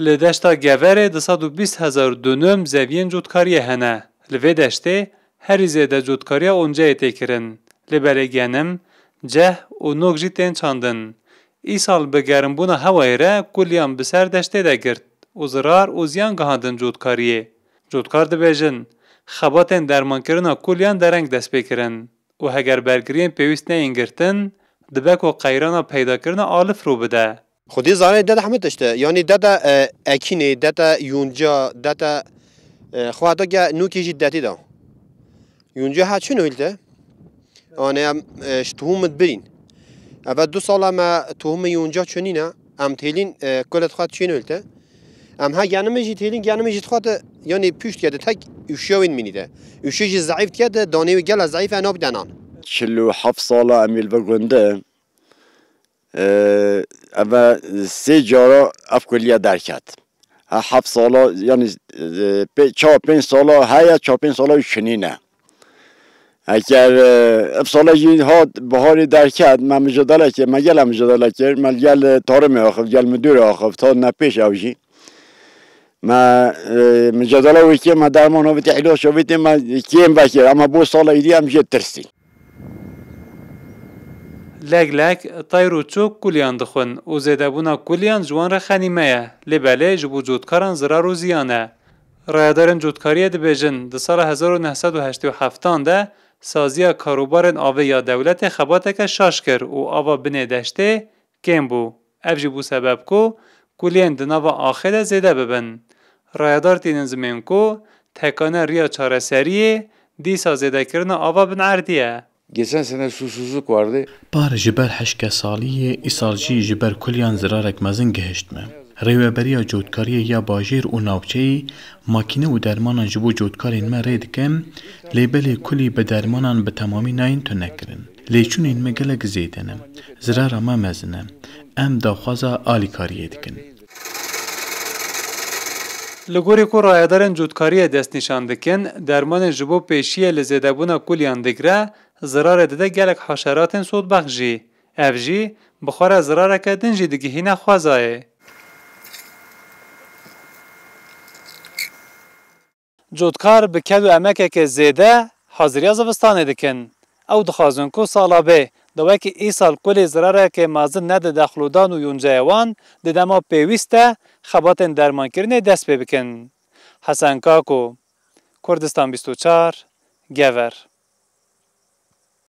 li deşta geverê 220 hezar dönüm zeviyên cotkariyê hene. Li vê deştê herîzê de cotkariya oncayê tê kirin. Li berê genim, ceh û nok jî tên çandin. Îsal bi gerimbûna hewayê re kuliyan bi ser deştê de girt û zirar û ziyan gihandin cotkariyê. Cotkar dibêjin, xebatên dermankirina kuliyan dereng dest pê kirin û heger bergiriyên pêwîst neyên girtin, dibe ku qeyrana peydakirina alif rû bide. خودی خب زانه داده همه تشته یعنی داده اکینه داده یونجا داده خواهد که نوکی جدتی دام یونجا ها چی نویلته؟ آنه هم توهمت برین اول دو سال ما توهم یونجا چنینه ام تیلین کلت خواهد چه نویلته؟ ام ها گنمه جی تیلین گنمه جی خواهد یعنی پیشت کرده تک اشیاوین مینیده اشیا جی ضعیف کرده دانه و گل ضعیف انا بدنان چلو هفت ساله امیل بگونده و سه جارا اف کلیه درک هفت سالا یعنی چهار پنج سالا هیا چهار پنج سالا شنینه اگر افسالا جین ها بهاری در کرد من مجادله که من هم مجداله کرد من گل تارم آخف گل مدور آخف تا نپیش آوشی ما مجدله وی که ما درمان ها بیتی ها بیتی ما کیم بکر اما بو سالا ایدی هم جد ترسی لک لگ تای رو چوک کلیان دخون و زیده بونا کلیان جوان را خنیمه یه لبله جبو جودکاران زرار و زیانه. رایدارن جودکاریه دی بیجن سال 1987 ده سازی کاروبارن آوه یا دولت خباتک شاشکر او و آوه بنه دشته کم بو. سبب کو کلیان دنوا آخه ده زیده ببن. رایدار تینن زمین کو تکانه ریا چاره سریه دی سازیده کرن آوه بن عردیه. بار ژبر هشکه سالیه ای سالجی ژبر کلیان زرارک مزن گهشتم. روی بری یا باجیر او نوچهی، ماکینه و درمانان جبو جودکار اینما رید کلی به درمانان به تمامی ناین تونه کردن. لیچون اینما گلگ زیدنه، زرار همه مزنه، ام دا خوازه کاریه Li gorî ku rayedarên cotkariyê dest nîşan dikin, dermanên ji bo pêşiyê li zêdebûna kuliyan digre, zirarê dide gelek heşeratên sodbex jî. Ev jî, bixwara zirareke din jî digihîne xwezayê. Cotkar bi kev û emekeke zêde, haziriya zivistanê dikin. Ew dixwazin ku sala bê دەوەکی ئیسال کولی زرارەکە مازن نەدە دەخلودان و یونجایوان ددەما پێویستە خەباتن دەرمانکردنی دەست پێ بکەن حەسەن کاکۆ کوردستان 24 گەver